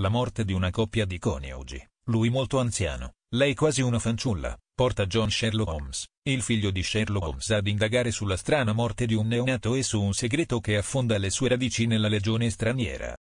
La morte di una coppia di coniugi, lui molto anziano, lei quasi una fanciulla, porta John Sherlock Holmes, il figlio di Sherlock Holmes ad indagare sulla strana morte di un neonato e su un segreto che affonda le sue radici nella legione straniera.